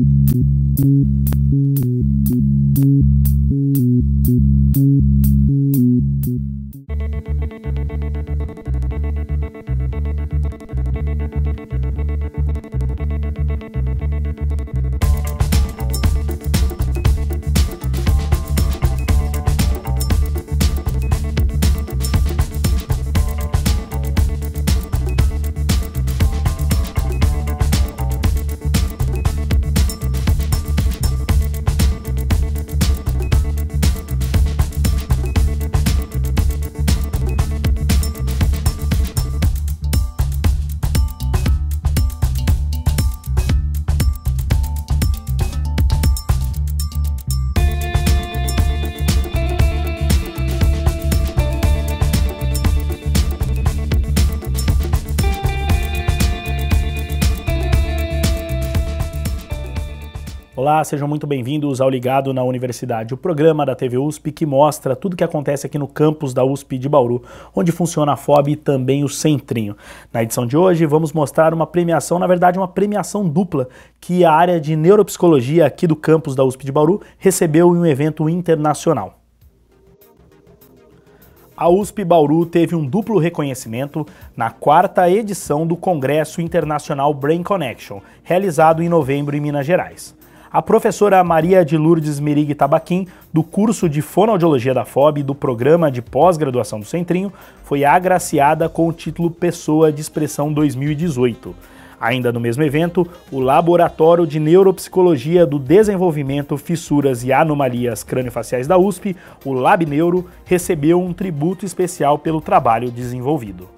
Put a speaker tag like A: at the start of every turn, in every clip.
A: Thank you. Olá, sejam muito bem-vindos ao Ligado na Universidade, o programa da TV USP que mostra tudo o que acontece aqui no campus da USP de Bauru, onde funciona a FOB e também o Centrinho. Na edição de hoje, vamos mostrar uma premiação, na verdade, uma premiação dupla que a área de neuropsicologia aqui do campus da USP de Bauru recebeu em um evento internacional a USP Bauru teve um duplo reconhecimento na quarta edição do Congresso Internacional Brain Connection, realizado em novembro em Minas Gerais. A professora Maria de Lourdes Merig Tabaquim, do curso de Fonoaudiologia da FOB do programa de pós-graduação do Centrinho, foi agraciada com o título Pessoa de Expressão 2018. Ainda no mesmo evento, o Laboratório de Neuropsicologia do Desenvolvimento, Fissuras e Anomalias Craniofaciais da USP, o LabNeuro, recebeu um tributo especial pelo trabalho desenvolvido.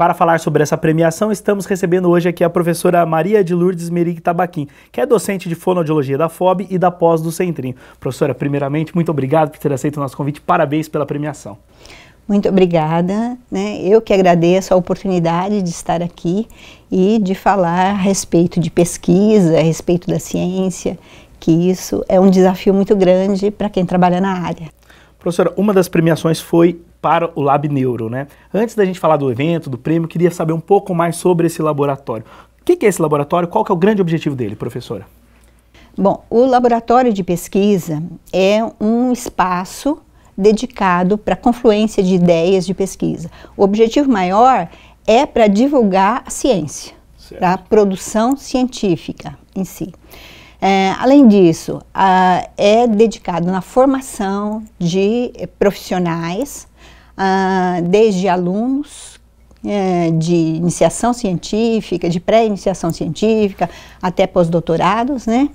A: Para falar sobre essa premiação, estamos recebendo hoje aqui a professora Maria de Lourdes Merig Tabaquim, que é docente de fonoaudiologia da FOB e da pós do Centrinho. Professora, primeiramente, muito obrigado por ter aceito o nosso convite. Parabéns pela premiação.
B: Muito obrigada, né? Eu que agradeço a oportunidade de estar aqui e de falar a respeito de pesquisa, a respeito da ciência, que isso é um desafio muito grande para quem trabalha na área.
A: Professora, uma das premiações foi para o Lab Neuro, né? Antes da gente falar do evento, do prêmio, queria saber um pouco mais sobre esse laboratório. O que é esse laboratório? Qual é o grande objetivo dele, professora?
B: Bom, o laboratório de pesquisa é um espaço dedicado para confluência de ideias de pesquisa. O objetivo maior é para divulgar a ciência, a tá? produção científica em si. É, além disso, a, é dedicado na formação de eh, profissionais ah, desde alunos é, de iniciação científica, de pré-iniciação científica, até pós-doutorados, né?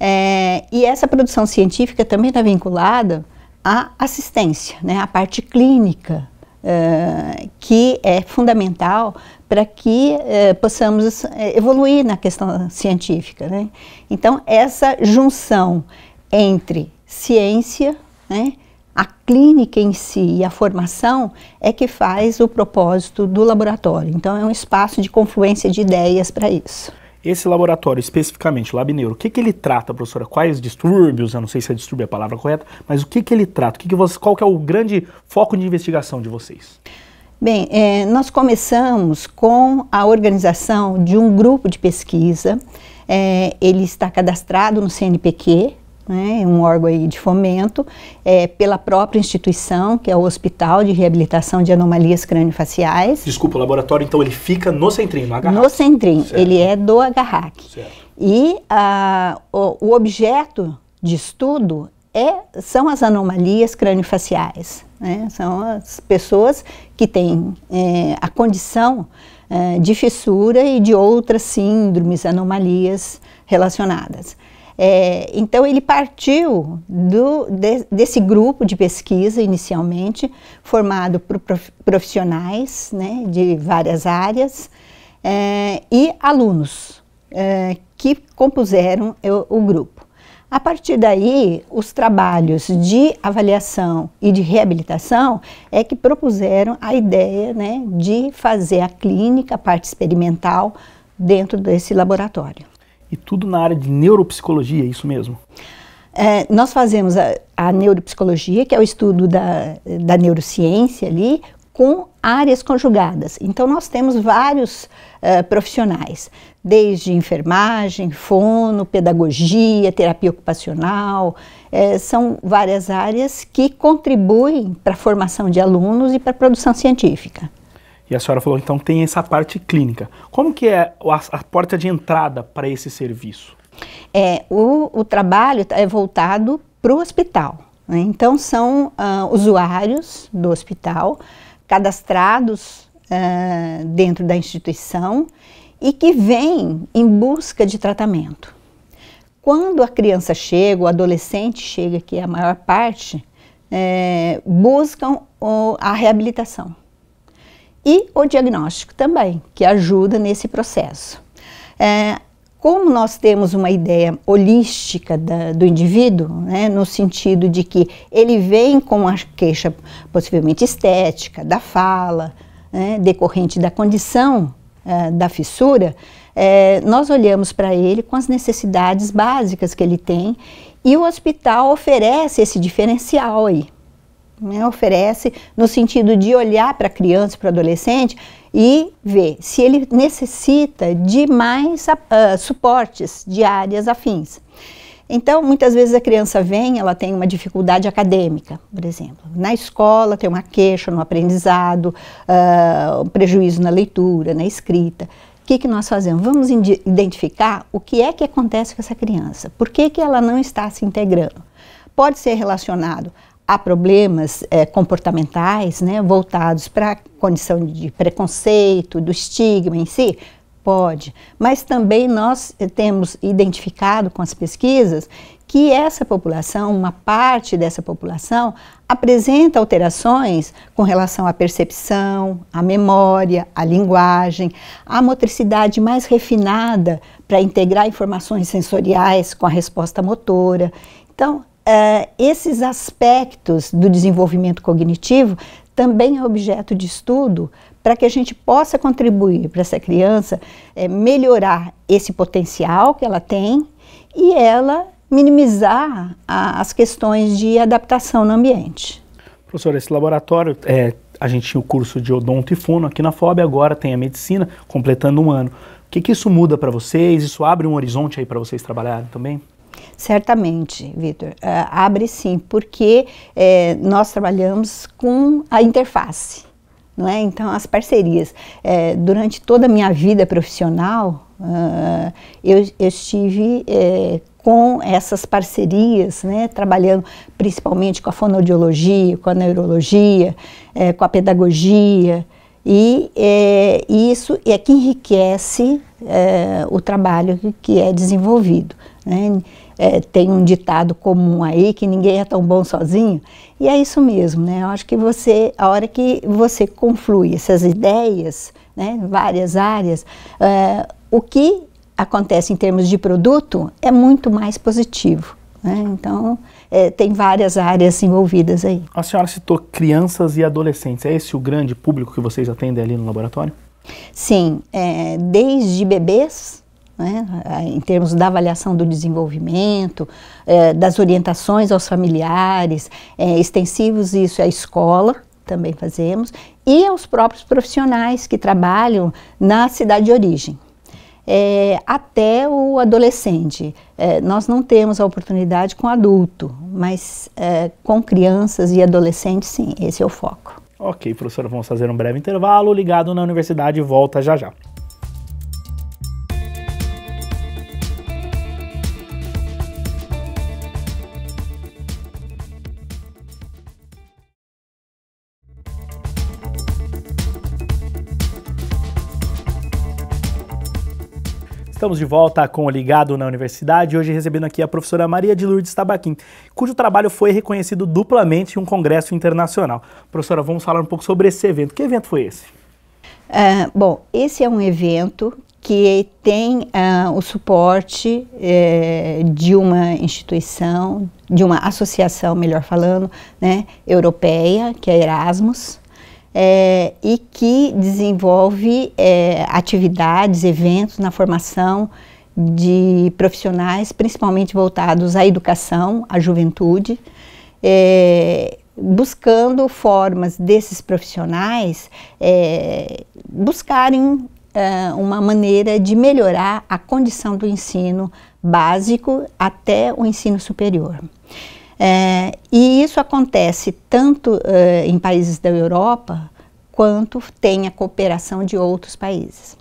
B: É, e essa produção científica também está vinculada à assistência, né? à parte clínica, é, que é fundamental para que possamos evoluir na questão científica. Né? Então, essa junção entre ciência, né? A clínica em si e a formação é que faz o propósito do laboratório. Então, é um espaço de confluência de ideias para isso. Esse laboratório,
A: especificamente, Lab Neuro, o que, que ele trata, professora? Quais distúrbios? Eu não sei se é distúrbio é a palavra correta, mas o que, que ele trata? O que que você, qual que é o grande foco de investigação de vocês?
B: Bem, é, nós começamos com a organização de um grupo de pesquisa. É, ele está cadastrado no CNPq, né, um órgão aí de fomento, é, pela própria instituição, que é o Hospital de Reabilitação de Anomalias Craniofaciais.
A: Desculpa, o laboratório, então, ele fica no centrinho no agarraque.
B: No centrinho certo. ele é do agarraque. Certo. E a, o, o, objeto de estudo é, são as anomalias craniofaciais, né? são as pessoas que têm é, a condição é, de fissura e de outras síndromes, anomalias relacionadas. É, então ele partiu do, de, desse grupo de pesquisa inicialmente, formado por profissionais né, de várias áreas é, e alunos é, que compuseram o, o grupo. A partir daí, os trabalhos de avaliação e de reabilitação é que propuseram a ideia né, de fazer a clínica, a parte experimental, dentro desse laboratório e tudo na área de neuropsicologia, é isso mesmo? É, nós fazemos a, a, neuropsicologia, que é o estudo da, da neurociência ali, com áreas conjugadas. Então, nós temos vários uh, profissionais, desde enfermagem, fono, pedagogia, terapia ocupacional, é, são várias áreas que contribuem para a formação de alunos e para a produção científica.
A: E a senhora falou, então tem essa parte clínica. Como que é a, a porta de entrada para esse serviço?
B: É, o, o trabalho é voltado para o hospital. Né? Então são uh, usuários do hospital cadastrados uh, dentro da instituição e que vêm em busca de tratamento. Quando a criança chega, o adolescente chega, que é a maior parte, é, buscam o, a reabilitação e o diagnóstico também, que ajuda nesse processo. É, como nós temos uma ideia holística da, do indivíduo, né, no sentido de que ele vem com a queixa possivelmente estética, da fala, né, decorrente da condição é, da fissura, é, nós olhamos para ele com as necessidades básicas que ele tem e o hospital oferece esse diferencial aí né, oferece no sentido de olhar para a criança, para o adolescente e ver se ele necessita de mais uh, suportes de áreas afins. Então, muitas vezes a criança vem, ela tem uma dificuldade acadêmica, por exemplo. Na escola tem uma queixa no aprendizado, uh, um prejuízo na leitura, na escrita. O que, que nós fazemos? Vamos identificar o que é que acontece com essa criança, por que, que ela não está se integrando. Pode ser relacionado há problemas é, comportamentais né, voltados para a condição de preconceito, do estigma em si? Pode. Mas também nós eh, temos identificado com as pesquisas que essa população, uma parte dessa população, apresenta alterações com relação à percepção, à memória, à linguagem, à motricidade mais refinada para integrar informações sensoriais com a resposta motora. Então, eh, esses aspectos do desenvolvimento cognitivo também é objeto de estudo para que a gente possa contribuir para essa criança é, melhorar esse potencial que ela tem e ela minimizar a, as questões de adaptação no ambiente.
A: Professor, esse laboratório, é, a gente tinha o curso de odonto e fono aqui na FOB, agora tem a medicina, completando um ano. O que, que isso muda para vocês? Isso abre um horizonte aí para vocês trabalharem também?
B: Certamente, Vitor. Uh, abre sim, porque é, nós trabalhamos com a interface. Não é? Então, as parcerias. É, durante toda a minha vida profissional, uh, eu, eu, estive com essas parcerias, né, trabalhando principalmente com a fonoaudiologia, com a neurologia, com a pedagogia, e é, isso é que enriquece é, o trabalho que é desenvolvido. Né? é, tem um ditado comum aí que ninguém é tão bom sozinho. E é isso mesmo, né? Eu acho que você, a hora que você conflui essas ideias, né, várias áreas, é, o que acontece em termos de produto é muito mais positivo. Né? Então, é, tem várias áreas envolvidas aí.
A: A senhora citou crianças e adolescentes. É esse o grande público que vocês atendem
B: ali no laboratório? Sim, é, desde bebês né, em termos da avaliação do desenvolvimento, eh, das orientações aos familiares, eh, extensivos isso à é escola, também fazemos, e aos próprios profissionais que trabalham na cidade de origem. É, até o adolescente. É, nós não temos a oportunidade com adulto, mas é, com crianças e adolescentes, sim, esse é o foco.
A: Ok, professora, vamos fazer um breve intervalo. Ligado na universidade, volta já já. Estamos de volta com o Ligado na Universidade, hoje recebendo aqui a professora Maria de Lourdes Tabaquim, cujo trabalho foi reconhecido duplamente em um congresso internacional. Professora, vamos falar um pouco sobre esse evento. Que evento foi esse?
B: Uh, bom, esse é um evento que tem uh, o suporte é, de uma instituição, de uma associação, melhor falando, né, europeia, que é Erasmus, é, e que desenvolve é, atividades, eventos na formação de profissionais, principalmente voltados à educação, à juventude, é, buscando formas desses profissionais é, buscarem é, uma maneira de melhorar a condição do ensino básico até o ensino superior. É, e isso acontece tanto eh, em países da Europa quanto tem a cooperação de outros países.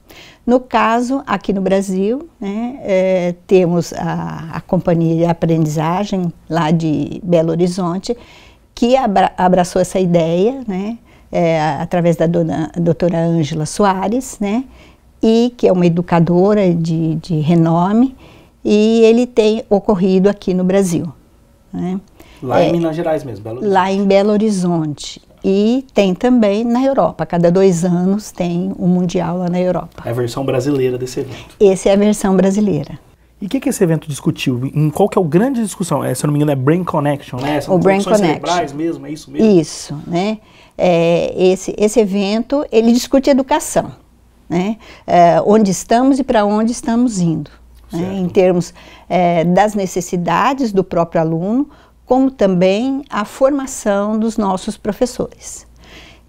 B: No caso, aqui no Brasil, né, é, temos a, a, Companhia de Aprendizagem lá de Belo Horizonte, que abra, abraçou essa ideia, né, eh, através da dona, doutora Ângela Soares, né, e que é uma educadora de, de renome, e ele tem ocorrido aqui no Brasil. Né?
A: Lá é, em Minas Gerais mesmo, Belo Horizonte.
B: Lá em Belo Horizonte. E tem também na Europa. Cada dois anos tem o um Mundial lá na Europa. É a versão brasileira desse evento. Esse é a versão brasileira.
A: E o que, que esse evento discutiu? Em qual que é a grande discussão? É, se eu não me engano, é Brain Connection, né? São o Brain Connection. mesmo, é isso mesmo? Isso,
B: né? É, esse, esse evento, ele discute educação, né? É, onde estamos e para onde estamos indo né, em termos é, das necessidades do próprio aluno, como também a formação dos nossos professores.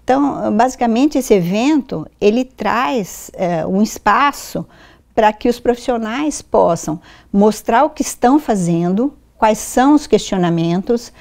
B: Então, basicamente, esse evento ele traz é, um espaço para que os profissionais possam mostrar o que estão fazendo, quais são os questionamentos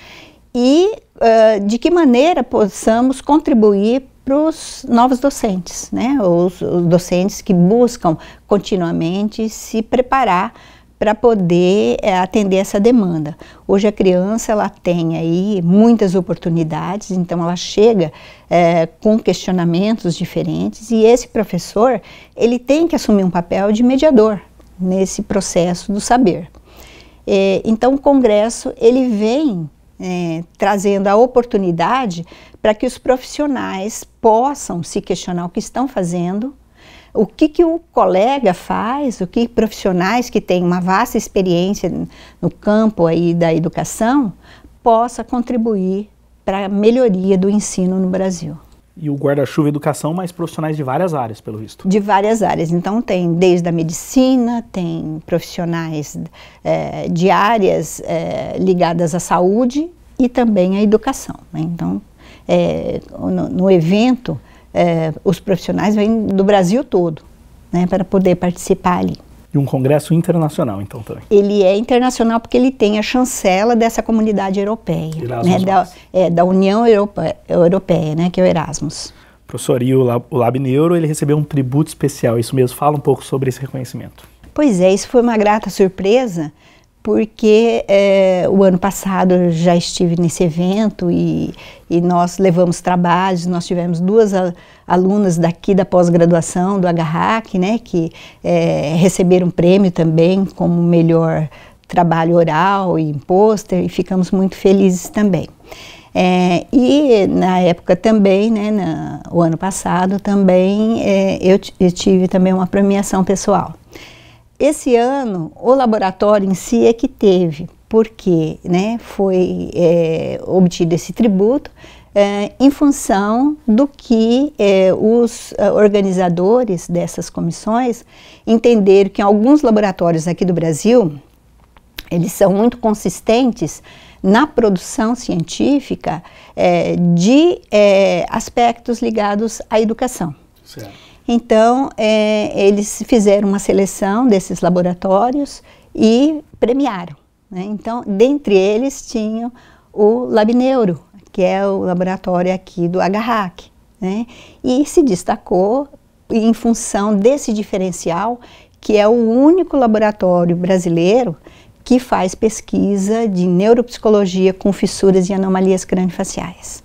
B: e uh, de que maneira possamos contribuir para os novos docentes, né? Os, os, docentes que buscam continuamente se preparar para poder é, atender essa demanda. Hoje a criança ela tem aí muitas oportunidades, então ela chega é, com questionamentos diferentes e esse professor ele tem que assumir um papel de mediador nesse processo do saber. É, então o congresso ele vem é, trazendo a oportunidade para que os profissionais possam se questionar o que estão fazendo, o que, que o colega faz, o que profissionais que têm uma vasta experiência no campo aí da educação possa contribuir para a melhoria do ensino no Brasil
A: e o guarda-chuva educação, mas profissionais de várias áreas, pelo visto.
B: De várias áreas. Então, tem desde a medicina, tem profissionais é, de áreas é, ligadas à saúde e também à educação. Né? Então, é, no, no, evento, é, os profissionais vêm do Brasil todo né, para poder participar ali de um congresso internacional, então também. Ele é internacional porque ele tem a chancela dessa comunidade europeia, né, da, é, da, União Europe, Europeia, né, que é o Erasmus.
A: Professor, e o Lab, o Lab Neuro ele recebeu um tributo especial, isso mesmo. Fala um pouco sobre esse reconhecimento.
B: Pois é, isso foi uma grata surpresa, porque é, o ano passado eu já estive nesse evento e, e nós levamos trabalhos, nós tivemos duas alunas daqui da pós-graduação do Agarrac, né, que é, receberam prêmio também como melhor trabalho oral e pôster e ficamos muito felizes também. É, e na época também, né, na, o ano passado também, é, eu, eu tive também uma premiação pessoal. Esse ano, o laboratório em si é que teve, porque né, foi é, obtido esse tributo é, em função do que é, os é, organizadores dessas comissões entenderam que em alguns laboratórios aqui do Brasil, eles são muito consistentes na produção científica é, de é, aspectos ligados à educação. Certo. Então, é, eles fizeram uma seleção desses laboratórios e premiaram. Né? Então, dentre eles tinham o Labneuro, que é o laboratório aqui do Agarrac, né? e se destacou em função desse diferencial, que é o único laboratório brasileiro que faz pesquisa de neuropsicologia com fissuras e anomalias craniofaciais.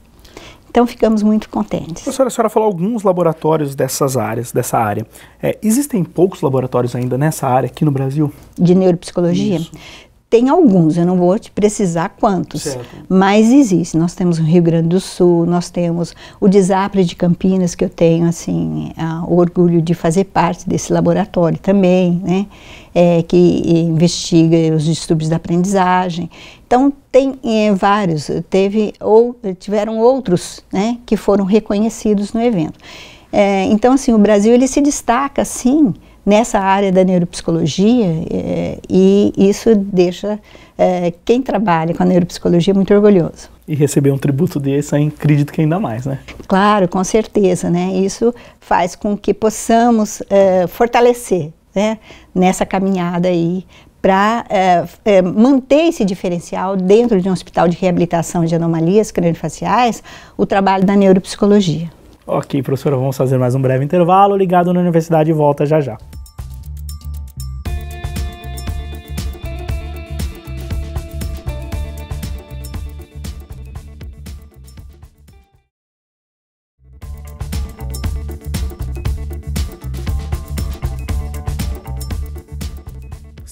B: Então ficamos muito contentes.
A: Professora, a senhora falou alguns laboratórios dessas áreas, dessa área. É, existem poucos laboratórios ainda nessa área aqui no Brasil? De
B: neuropsicologia? Isso. Tem alguns, eu não vou te precisar quantos, certo. mas existe. Nós temos o Rio Grande do Sul, nós temos o Desapre de Campinas, que eu tenho assim a, o orgulho de fazer parte desse laboratório também, né? É, que investiga os distúrbios da aprendizagem. Então tem é, vários, teve ou tiveram outros, né? Que foram reconhecidos no evento. É, então assim o Brasil ele se destaca assim nessa área da neuropsicologia é, e isso deixa é, quem trabalha com a neuropsicologia muito orgulhoso. E
A: receber um tributo desse, eu acredito que ainda mais, né?
B: Claro, com certeza, né? Isso faz com que possamos é, fortalecer né, nessa caminhada aí para manter esse diferencial dentro de um hospital de reabilitação de anomalias craniofaciais, o trabalho da neuropsicologia.
A: Ok, professora, vamos fazer mais um breve intervalo. Ligado na universidade volta já já.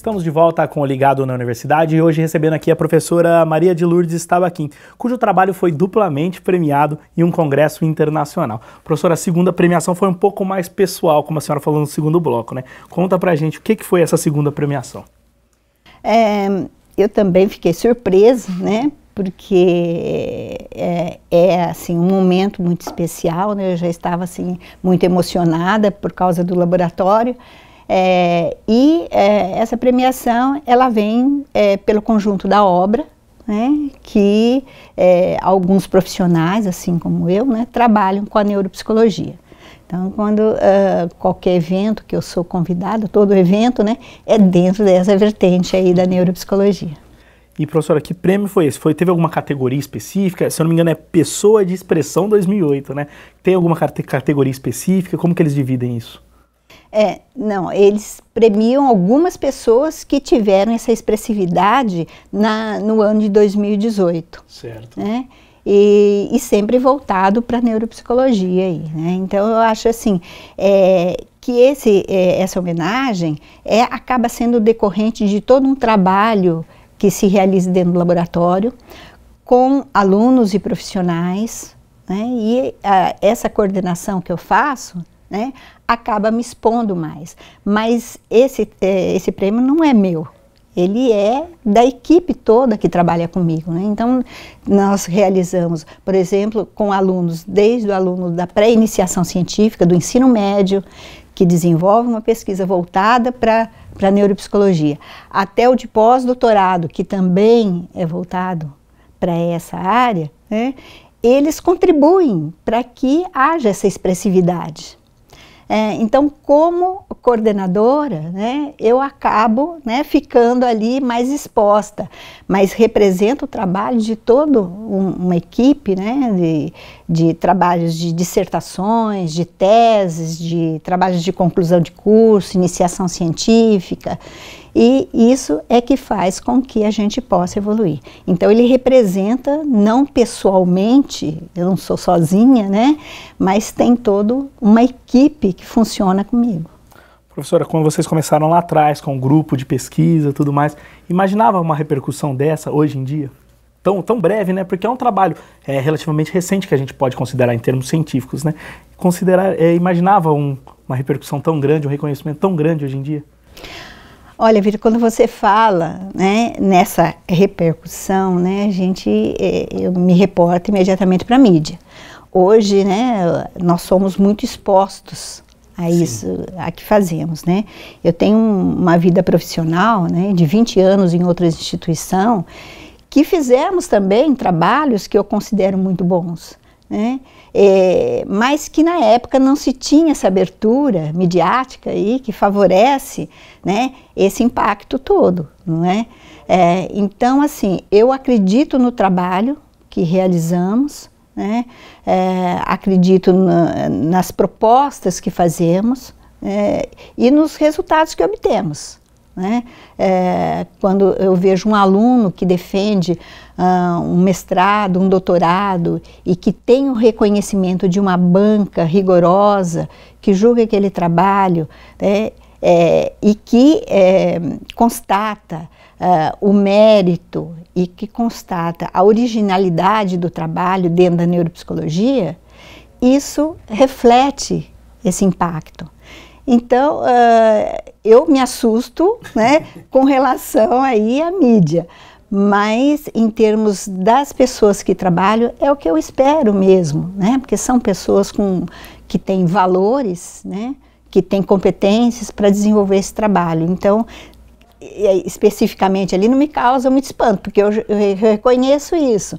A: Estamos de volta com o Ligado na Universidade e hoje recebendo aqui a professora Maria de Lourdes Tabaquim, cujo trabalho foi duplamente premiado em um congresso internacional. Professora, a segunda premiação foi um pouco mais pessoal, como a senhora falou no segundo bloco, né? Conta pra gente o que, foi essa segunda premiação.
B: É, eu também fiquei surpresa, né? Porque é, é, assim um momento muito especial, né? Eu já estava assim muito emocionada por causa do laboratório é, e é, essa premiação ela vem é, pelo conjunto da obra né, que é, alguns profissionais, assim como eu, né, trabalham com a neuropsicologia. Então, quando uh, qualquer evento que eu sou convidada, todo evento, né, é dentro dessa vertente aí da neuropsicologia.
A: E professora, que prêmio foi esse? Foi, teve alguma categoria específica? Se eu não me engano, é Pessoa de Expressão 2008, né? Tem alguma categoria específica? Como que eles dividem isso?
B: É, não, eles premiam algumas pessoas que tiveram essa expressividade na, no ano de 2018. Certo. Né? E, e, sempre voltado para a neuropsicologia aí, né? Então eu acho assim é, que esse, é, essa homenagem é, acaba sendo decorrente de todo um trabalho que se realiza dentro do laboratório com alunos e profissionais, né? E a, ah, essa coordenação que eu faço né, acaba me expondo mais. Mas esse, é, esse prêmio não é meu, ele é da equipe toda que trabalha comigo. Né? Então, nós realizamos, por exemplo, com alunos, desde o aluno da pré-iniciação científica, do ensino médio, que desenvolve uma pesquisa voltada para a neuropsicologia, até o de pós-doutorado, que também é voltado para essa área, né? eles contribuem para que haja essa expressividade. É, então, como coordenadora, né, eu acabo né, ficando ali mais exposta, mas represento o trabalho de toda um, uma equipe né, de, de trabalhos de dissertações, de teses, de trabalhos de conclusão de curso, iniciação científica. E isso é que faz com que a gente possa evoluir. Então ele representa não pessoalmente, eu não sou sozinha, né? Mas tem toda uma equipe que funciona comigo.
A: Professora, quando vocês começaram lá atrás com um grupo de pesquisa, tudo mais, imaginava uma repercussão dessa hoje em dia? Tão, tão breve, né? Porque é um trabalho é, relativamente recente que a gente pode considerar em termos científicos, né? Considerar, é, imaginava um, uma repercussão tão grande, um reconhecimento tão grande hoje em dia?
B: Olha, Vitor, quando você fala né, nessa repercussão, né, a gente, é, eu me reporta imediatamente para a mídia. Hoje, né, nós somos muito expostos a é isso, Sim. a que fazemos, né? Eu tenho uma vida profissional, né, de 20 anos em outra instituição, que fizemos também trabalhos que eu considero muito bons, né? É, mas que na época não se tinha essa abertura midiática aí que favorece, né, esse impacto todo, não é? é então, assim, eu acredito no trabalho que realizamos, né? É, acredito na, nas propostas que fazemos é, e nos resultados que obtemos. Né? É, quando eu vejo um aluno que defende uh, um mestrado, um doutorado e que tem o reconhecimento de uma banca rigorosa que julga aquele trabalho, né? é, e que é, constata uh, o mérito e que constata a originalidade do trabalho dentro da neuropsicologia, isso reflete esse impacto. Então, uh, eu me assusto né, com relação aí à mídia, mas em termos das pessoas que trabalham, é o que eu espero mesmo, né, porque são pessoas com, que têm valores, né, que tem competências para desenvolver esse trabalho. Então, especificamente ali não me causa muito espanto, porque eu, eu reconheço isso,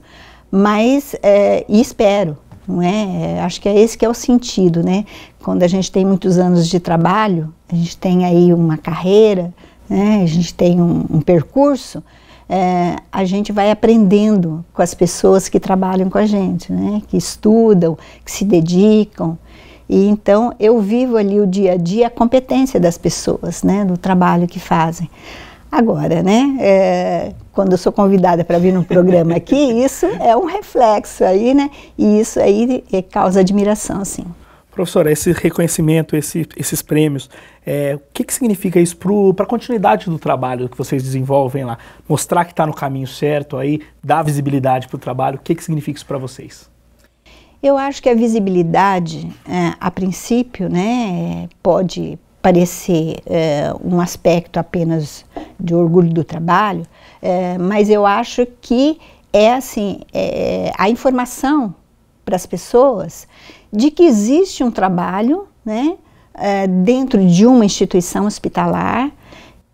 B: mas é, e espero, não é? é? Acho que é esse que é o sentido, né? Quando a gente tem muitos anos de trabalho, a gente tem aí uma carreira, né? a gente tem um, um percurso, é, a gente vai aprendendo com as pessoas que trabalham com a gente, né? Que estudam, que se dedicam, e então eu vivo ali o dia a dia, a competência das pessoas, né, do trabalho que fazem. Agora, né, é, quando eu sou convidada para vir num programa aqui, isso é um reflexo aí, né, e isso aí é, causa admiração, sim.
A: Professora, esse reconhecimento, esse, esses prêmios, é, o que, que significa isso para a continuidade do trabalho que vocês desenvolvem lá? Mostrar que está no caminho certo aí, dar visibilidade para o trabalho, o que, que significa isso para vocês?
B: Eu acho que a visibilidade, é, a princípio, né, pode parecer é, um aspecto apenas de orgulho do trabalho, é, mas eu acho que é assim é, a informação para as pessoas de que existe um trabalho, né, é, dentro de uma instituição hospitalar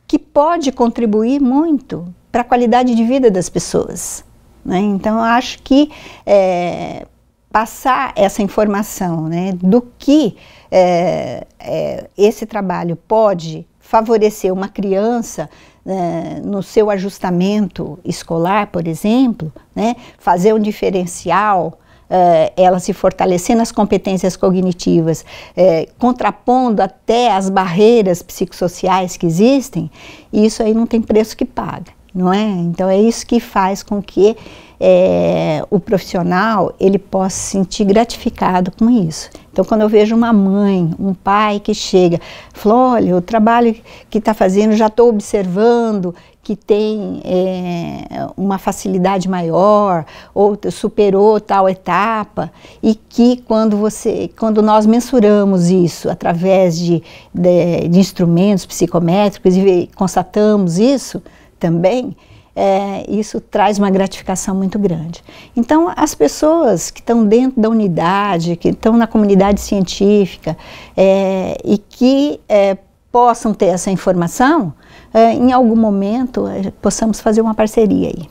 B: que pode contribuir muito para a qualidade de vida das pessoas. Né? Então, acho que é, passar essa informação né, do que é, é, esse trabalho pode favorecer uma criança é, no seu ajustamento escolar, por exemplo, né, fazer um diferencial, é, ela se fortalecer nas competências cognitivas, é, contrapondo até as barreiras psicossociais que existem, isso aí não tem preço que paga, não é? Então é isso que faz com que é, o profissional ele possa se sentir gratificado com isso. Então, quando eu vejo uma mãe, um pai que chega, falou, olha, o trabalho que está fazendo, já estou observando que tem é, uma facilidade maior ou superou tal etapa e que quando você, quando nós mensuramos isso através de, de, de instrumentos psicométricos e constatamos isso também, é, isso traz uma gratificação muito grande. Então, as pessoas que estão dentro da unidade, que estão na comunidade científica é, e que é, possam ter essa informação, é, em algum momento é, possamos fazer uma parceria aí.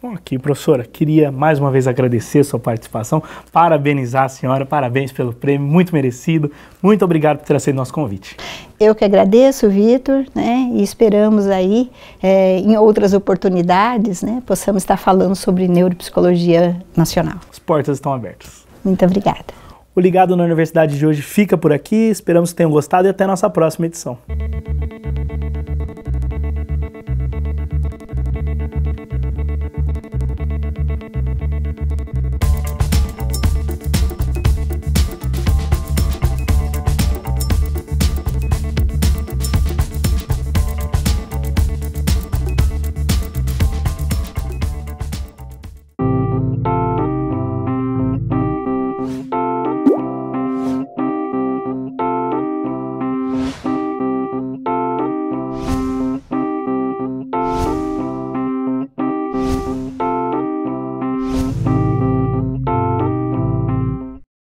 B: Bom,
A: aqui, professora, queria mais uma vez agradecer sua participação, parabenizar a senhora, parabéns pelo prêmio, muito merecido. Muito obrigado por ter aceito nosso convite.
B: Eu que agradeço, Vitor, né, e esperamos aí, é, em outras oportunidades, né, possamos estar falando sobre neuropsicologia
A: nacional. As portas estão abertas.
B: Muito obrigada.
A: O Ligado na Universidade de hoje fica por aqui, esperamos que tenham gostado e até nossa próxima edição.